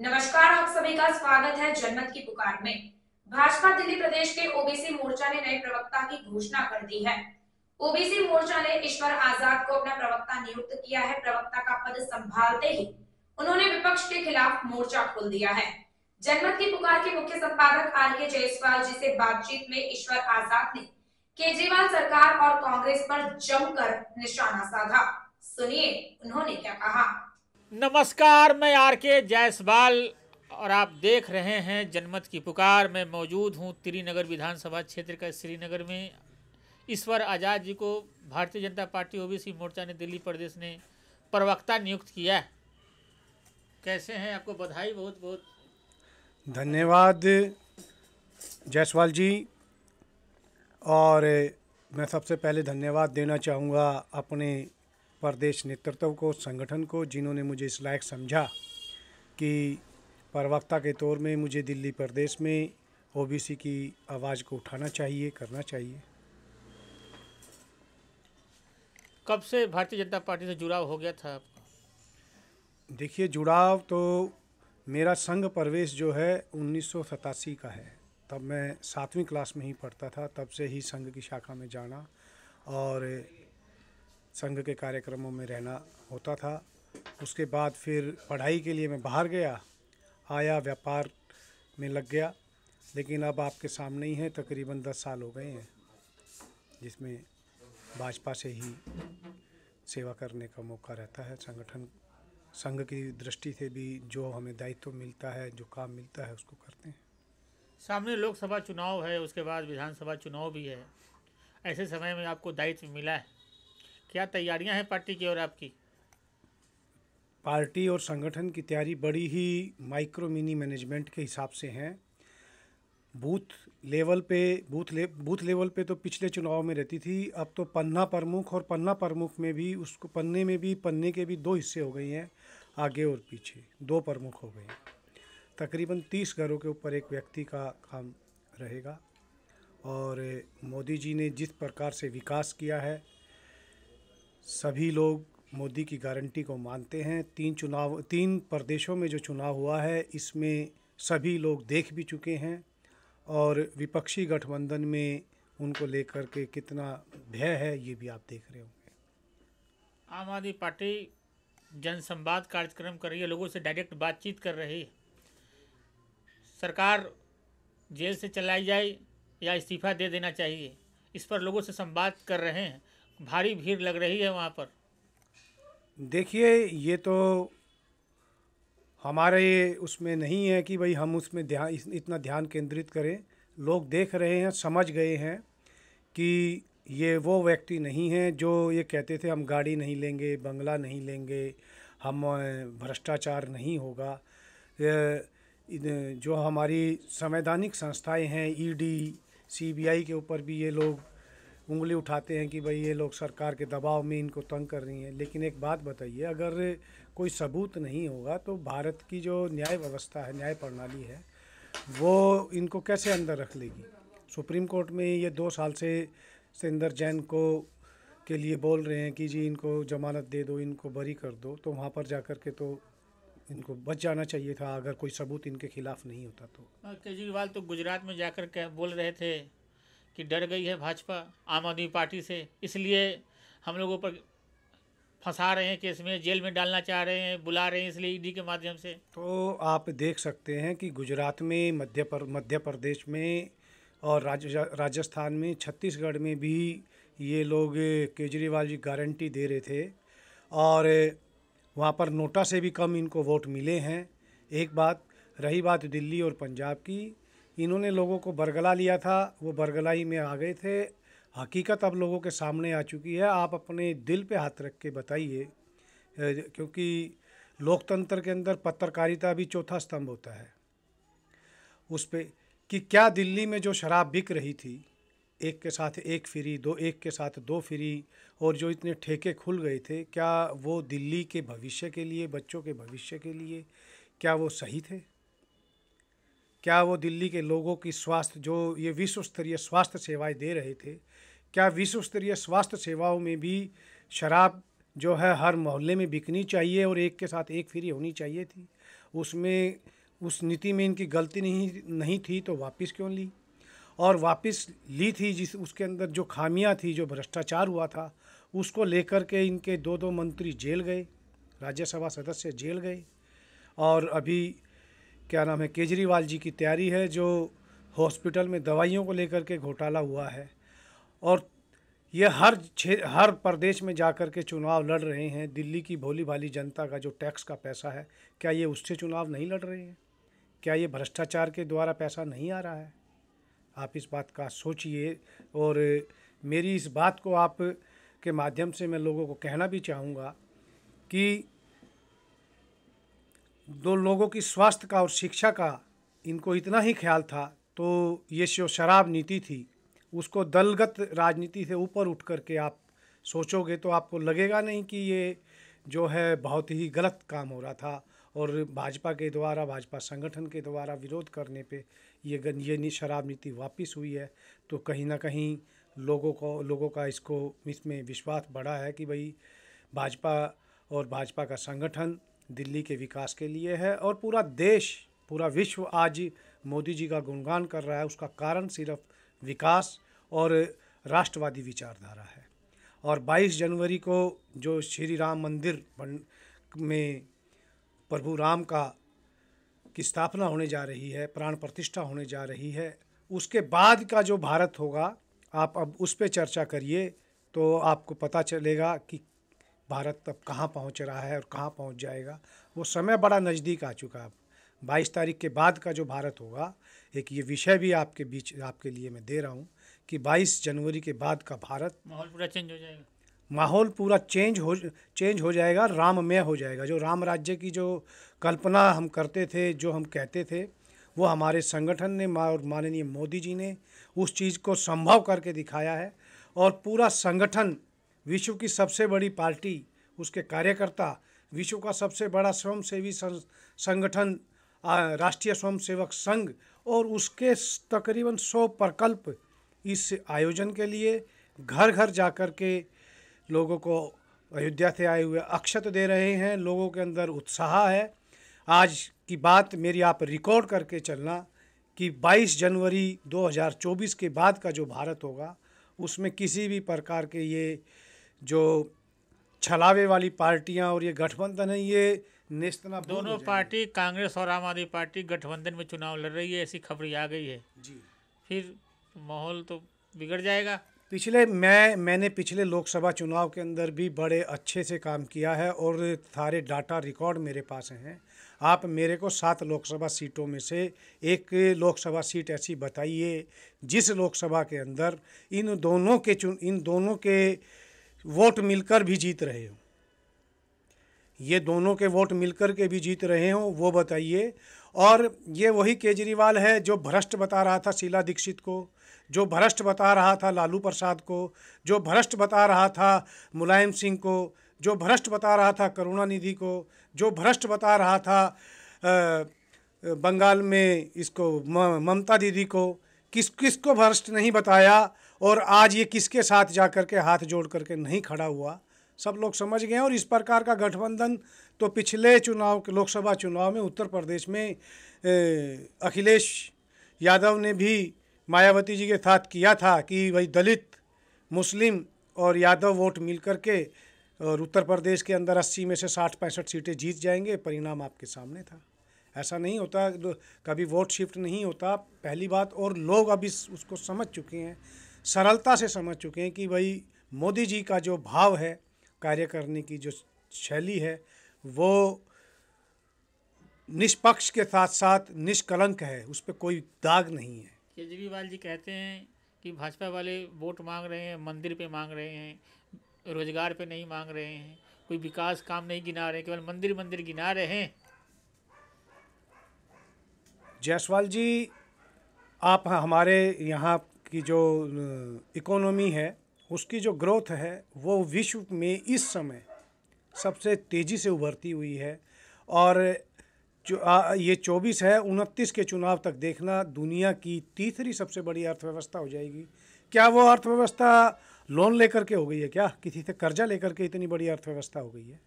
नमस्कार आप सभी का स्वागत है जनमत की पुकार में भाजपा दिल्ली प्रदेश के ओबीसी मोर्चा ने नए प्रवक्ता की घोषणा कर दी है ओबीसी मोर्चा ने ईश्वर आजाद को अपना प्रवक्ता नियुक्त किया है प्रवक्ता का पद संभालते ही उन्होंने विपक्ष के खिलाफ मोर्चा खोल दिया है जनमत की पुकार के मुख्य संपादक आर के जयसवाल जी से बातचीत में ईश्वर आजाद ने केजरीवाल सरकार और कांग्रेस पर जमकर निशाना साधा सुनिए उन्होंने क्या कहा नमस्कार मैं आर के जायसवाल और आप देख रहे हैं जनमत की पुकार मैं मौजूद हूं त्रिनगर विधानसभा क्षेत्र का श्रीनगर में ईश्वर आज़ाद जी को भारतीय जनता पार्टी ओबीसी मोर्चा ने दिल्ली प्रदेश ने प्रवक्ता नियुक्त किया है कैसे हैं आपको बधाई बहुत बहुत धन्यवाद जायसवाल जी और मैं सबसे पहले धन्यवाद देना चाहूँगा अपने प्रदेश नेतृत्व को संगठन को जिन्होंने मुझे इस लायक समझा कि प्रवक्ता के तौर में मुझे दिल्ली प्रदेश में ओबीसी की आवाज़ को उठाना चाहिए करना चाहिए कब से भारतीय जनता पार्टी से जुड़ाव हो गया था आपका देखिए जुड़ाव तो मेरा संघ प्रवेश जो है उन्नीस का है तब मैं सातवीं क्लास में ही पढ़ता था तब से ही संघ की शाखा में जाना और संघ के कार्यक्रमों में रहना होता था उसके बाद फिर पढ़ाई के लिए मैं बाहर गया आया व्यापार में लग गया लेकिन अब आपके सामने ही है तकरीबन दस साल हो गए हैं जिसमें भाजपा से ही सेवा करने का मौका रहता है संगठन संघ की दृष्टि से भी जो हमें दायित्व तो मिलता है जो काम मिलता है उसको करते हैं सामने लोकसभा चुनाव है उसके बाद विधानसभा चुनाव भी है ऐसे समय में आपको दायित्व मिला है क्या तैयारियां हैं पार्टी की और आपकी पार्टी और संगठन की तैयारी बड़ी ही माइक्रो मिनी मैनेजमेंट के हिसाब से हैं बूथ लेवल पे बूथ ले बूथ लेवल पे तो पिछले चुनाव में रहती थी अब तो पन्ना प्रमुख और पन्ना प्रमुख में भी उसको पन्ने में भी पन्ने के भी दो हिस्से हो गए हैं आगे और पीछे दो प्रमुख हो गए हैं तकरीबन तीस घरों के ऊपर एक व्यक्ति का काम रहेगा और मोदी जी ने जिस प्रकार से विकास किया है सभी लोग मोदी की गारंटी को मानते हैं तीन चुनाव तीन प्रदेशों में जो चुनाव हुआ है इसमें सभी लोग देख भी चुके हैं और विपक्षी गठबंधन में उनको लेकर के कितना भय है ये भी आप देख रहे होंगे आम आदमी पार्टी जनसंवाद कार्यक्रम कर रही है लोगों से डायरेक्ट बातचीत कर रही है सरकार जेल से चलाई जाए या इस्तीफा दे देना चाहिए इस पर लोगों से संवाद कर रहे हैं भारी भीड़ लग रही है वहाँ पर देखिए ये तो हमारे उसमें नहीं है कि भाई हम उसमें ध्यान इतना ध्यान केंद्रित करें लोग देख रहे हैं समझ गए हैं कि ये वो व्यक्ति नहीं है जो ये कहते थे हम गाड़ी नहीं लेंगे बंगला नहीं लेंगे हम भ्रष्टाचार नहीं होगा जो हमारी संवैधानिक संस्थाएं हैं ईडी सीबीआई के ऊपर भी ये लोग उंगली उठाते हैं कि भाई ये लोग सरकार के दबाव में इनको तंग कर रही हैं लेकिन एक बात बताइए अगर कोई सबूत नहीं होगा तो भारत की जो न्याय व्यवस्था है न्याय प्रणाली है वो इनको कैसे अंदर रख लेगी सुप्रीम कोर्ट में ये दो साल से सिंदर जैन को के लिए बोल रहे हैं कि जी इनको जमानत दे दो इनको बरी कर दो तो वहाँ पर जाकर के तो इनको बच जाना चाहिए था अगर कोई सबूत इनके खिलाफ नहीं होता तो केजरीवाल तो गुजरात में जाकर के बोल रहे थे कि डर गई है भाजपा आम आदमी पार्टी से इसलिए हम लोगों पर फंसा रहे हैं केस में जेल में डालना चाह रहे हैं बुला रहे हैं इसलिए ईडी e के माध्यम से तो आप देख सकते हैं कि गुजरात में मध्य पर मध्य प्रदेश में और राज, राजस्थान में छत्तीसगढ़ में भी ये लोग केजरीवाल जी गारंटी दे रहे थे और वहाँ पर नोटा से भी कम इनको वोट मिले हैं एक बात रही बात दिल्ली और पंजाब की इन्होंने लोगों को बरगला लिया था वो बरगलाई में आ गए थे हकीकत अब लोगों के सामने आ चुकी है आप अपने दिल पे हाथ रख के बताइए क्योंकि लोकतंत्र के अंदर पत्रकारिता भी चौथा स्तंभ होता है उस पर कि क्या दिल्ली में जो शराब बिक रही थी एक के साथ एक फ्री दो एक के साथ दो फ्री और जो इतने ठेके खुल गए थे क्या वो दिल्ली के भविष्य के लिए बच्चों के भविष्य के लिए क्या वो सही थे क्या वो दिल्ली के लोगों की स्वास्थ्य जो ये विश्व स्तरीय स्वास्थ्य सेवाएं दे रहे थे क्या विश्व स्तरीय स्वास्थ्य सेवाओं में भी शराब जो है हर मोहल्ले में बिकनी चाहिए और एक के साथ एक फ्री होनी चाहिए थी उसमें उस नीति में इनकी गलती नहीं नहीं थी तो वापस क्यों ली और वापस ली थी जिस उसके अंदर जो खामियां थी जो भ्रष्टाचार हुआ था उसको लेकर के इनके दो दो मंत्री जेल गए राज्यसभा सदस्य जेल गए और अभी क्या नाम है केजरीवाल जी की तैयारी है जो हॉस्पिटल में दवाइयों को लेकर के घोटाला हुआ है और ये हर हर प्रदेश में जा कर के चुनाव लड़ रहे हैं दिल्ली की भोली भाली जनता का जो टैक्स का पैसा है क्या ये उससे चुनाव नहीं लड़ रहे हैं क्या ये भ्रष्टाचार के द्वारा पैसा नहीं आ रहा है आप इस बात का सोचिए और मेरी इस बात को आप के माध्यम से मैं लोगों को कहना भी चाहूँगा कि दो लोगों की स्वास्थ्य का और शिक्षा का इनको इतना ही ख्याल था तो ये जो शराब नीति थी उसको दलगत राजनीति से ऊपर उठ करके आप सोचोगे तो आपको लगेगा नहीं कि ये जो है बहुत ही गलत काम हो रहा था और भाजपा के द्वारा भाजपा संगठन के द्वारा विरोध करने पे ये ये शराब नीति वापस हुई है तो कहीं ना कहीं लोगों को लोगों का इसको इसमें विश्वास बढ़ा है कि भाई भाजपा और भाजपा का संगठन दिल्ली के विकास के लिए है और पूरा देश पूरा विश्व आज मोदी जी का गुणगान कर रहा है उसका कारण सिर्फ विकास और राष्ट्रवादी विचारधारा है और 22 जनवरी को जो श्री राम मंदिर में प्रभु राम का की स्थापना होने जा रही है प्राण प्रतिष्ठा होने जा रही है उसके बाद का जो भारत होगा आप अब उस पर चर्चा करिए तो आपको पता चलेगा कि भारत अब कहाँ पहुँच रहा है और कहाँ पहुँच जाएगा वो समय बड़ा नज़दीक आ चुका है बाईस तारीख के बाद का जो भारत होगा एक ये विषय भी आपके बीच आपके लिए मैं दे रहा हूँ कि 22 जनवरी के बाद का भारत माहौल पूरा चेंज हो जाएगा माहौल पूरा चेंज हो चेंज हो जाएगा राममय हो जाएगा जो राम राज्य की जो कल्पना हम करते थे जो हम कहते थे वो हमारे संगठन ने और माननीय मोदी जी ने उस चीज़ को संभव करके दिखाया है और पूरा संगठन विश्व की सबसे बड़ी पार्टी उसके कार्यकर्ता विश्व का सबसे बड़ा स्वयंसेवी संगठन राष्ट्रीय स्वयंसेवक संघ और उसके तकरीबन सौ प्रकल्प इस आयोजन के लिए घर घर जाकर के लोगों को अयोध्या से आए हुए अक्षत दे रहे हैं लोगों के अंदर उत्साह है आज की बात मेरी आप रिकॉर्ड करके चलना कि 22 जनवरी 2024 के बाद का जो भारत होगा उसमें किसी भी प्रकार के ये जो छलावे वाली पार्टियां और ये गठबंधन है ये निस्तना दोनों पार्टी कांग्रेस और आम आदमी पार्टी गठबंधन में चुनाव लड़ रही है ऐसी खबरें आ गई है जी फिर माहौल तो बिगड़ जाएगा पिछले मैं मैंने पिछले लोकसभा चुनाव के अंदर भी बड़े अच्छे से काम किया है और सारे डाटा रिकॉर्ड मेरे पास हैं आप मेरे को सात लोकसभा सीटों में से एक लोकसभा सीट ऐसी बताइए जिस लोकसभा के अंदर इन दोनों के चुन इन दोनों के वोट मिलकर भी जीत रहे हो ये दोनों के वोट मिलकर के भी जीत रहे हो वो बताइए और ये वही केजरीवाल है जो भ्रष्ट बता रहा था शीला दीक्षित को जो भ्रष्ट बता रहा था लालू प्रसाद को जो भ्रष्ट बता रहा था मुलायम सिंह को जो भ्रष्ट बता रहा था करुणानिधि को जो भ्रष्ट बता रहा था बंगाल में इसको ममता दीदी को किस किस को भ्रष्ट नहीं बताया और आज ये किसके साथ जा कर के हाथ जोड़ करके नहीं खड़ा हुआ सब लोग समझ गए और इस प्रकार का गठबंधन तो पिछले चुनाव के लोकसभा चुनाव में उत्तर प्रदेश में अखिलेश यादव ने भी मायावती जी के साथ किया था कि भाई दलित मुस्लिम और यादव वोट मिल के और उत्तर प्रदेश के अंदर अस्सी में से साठ पैंसठ सीटें जीत जाएंगे परिणाम आपके सामने था ऐसा नहीं होता कभी वोट शिफ्ट नहीं होता पहली बात और लोग अब इस उसको समझ चुके हैं सरलता से समझ चुके हैं कि भाई मोदी जी का जो भाव है कार्य करने की जो शैली है वो निष्पक्ष के साथ साथ निष्कलंक है उस पर कोई दाग नहीं है केजरीवाल जी कहते हैं कि भाजपा वाले वोट मांग रहे हैं मंदिर पे मांग रहे हैं रोजगार पे नहीं मांग रहे हैं कोई विकास काम नहीं गिना रहे केवल मंदिर मंदिर गिना रहे हैं जायसवाल जी आप हमारे यहाँ की जो इकोनॉमी है उसकी जो ग्रोथ है वो विश्व में इस समय सबसे तेज़ी से उभरती हुई है और जो आ, ये चौबीस है उनतीस के चुनाव तक देखना दुनिया की तीसरी सबसे बड़ी अर्थव्यवस्था हो जाएगी क्या वो अर्थव्यवस्था लोन लेकर के हो गई है क्या किसी से कर्जा लेकर के इतनी बड़ी अर्थव्यवस्था हो गई है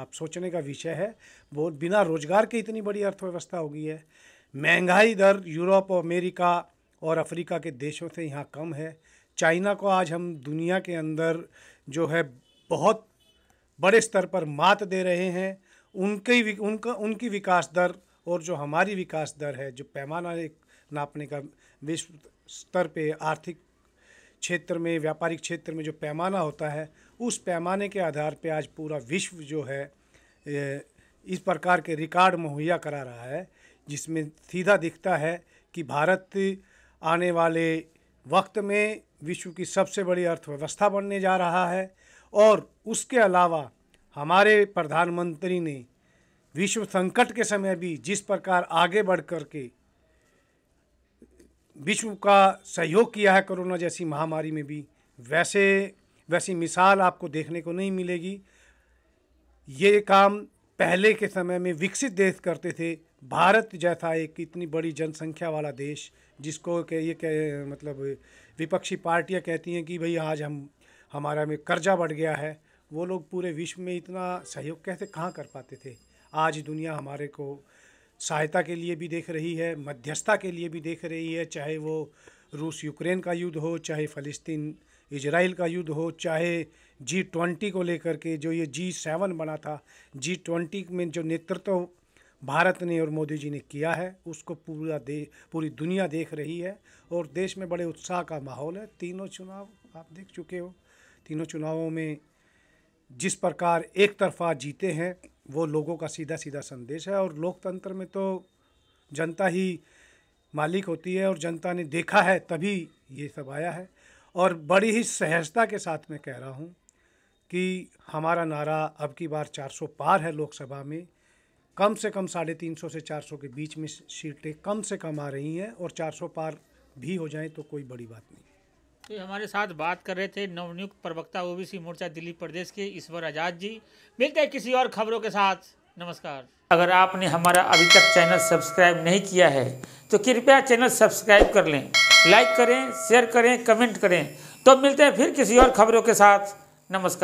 आप सोचने का विषय है वो बिना रोजगार के इतनी बड़ी अर्थव्यवस्था हो गई है महंगाई दर यूरोप और अमेरिका और अफ्रीका के देशों से यहाँ कम है चाइना को आज हम दुनिया के अंदर जो है बहुत बड़े स्तर पर मात दे रहे हैं उनके उनका उनकी विकास दर और जो हमारी विकास दर है जो पैमाना एक नापने का विश्व स्तर पे आर्थिक क्षेत्र में व्यापारिक क्षेत्र में जो पैमाना होता है उस पैमाने के आधार पे आज पूरा विश्व जो है इस प्रकार के रिकॉर्ड मुहैया करा रहा है जिसमें सीधा दिखता है कि भारत आने वाले वक्त में विश्व की सबसे बड़ी अर्थव्यवस्था बनने जा रहा है और उसके अलावा हमारे प्रधानमंत्री ने विश्व संकट के समय भी जिस प्रकार आगे बढ़ कर के विश्व का सहयोग किया है कोरोना जैसी महामारी में भी वैसे वैसी मिसाल आपको देखने को नहीं मिलेगी ये काम पहले के समय में विकसित देश करते थे भारत जैसा एक इतनी बड़ी जनसंख्या वाला देश जिसको के ये कह मतलब विपक्षी पार्टियां कहती हैं कि भाई आज हम हमारा में कर्जा बढ़ गया है वो लोग पूरे विश्व में इतना सहयोग कैसे कहाँ कर पाते थे आज दुनिया हमारे को सहायता के लिए भी देख रही है मध्यस्थता के लिए भी देख रही है चाहे वो रूस यूक्रेन का युद्ध हो चाहे फ़लस्तीन इजराइल का युद्ध हो चाहे जी ट्वेंटी को लेकर के जो ये जी सेवन बना था जी ट्वेंटी में जो नेतृत्व भारत ने और मोदी जी ने किया है उसको पूरा दे पूरी दुनिया देख रही है और देश में बड़े उत्साह का माहौल है तीनों चुनाव आप देख चुके हो तीनों चुनावों में जिस प्रकार एक तरफा जीते हैं वो लोगों का सीधा सीधा संदेश है और लोकतंत्र में तो जनता ही मालिक होती है और जनता ने देखा है तभी ये सब आया है और बड़ी ही सहजता के साथ मैं कह रहा हूँ कि हमारा नारा अब की बार 400 पार है लोकसभा में कम से कम साढ़े तीन सौ से चार सौ के बीच में सीटें कम से कम आ रही हैं और चार सौ पार भी हो जाएं तो कोई बड़ी बात नहीं तो हमारे साथ बात कर रहे थे नवनियुक्त प्रवक्ता ओबीसी मोर्चा दिल्ली प्रदेश के ईश्वर आजाद जी मिलते हैं किसी और खबरों के साथ नमस्कार अगर आपने हमारा अभी तक चैनल सब्सक्राइब नहीं किया है तो कृपया चैनल सब्सक्राइब कर लें लाइक करें शेयर करें कमेंट करें तो मिलते हैं फिर किसी और खबरों के साथ नमस्कार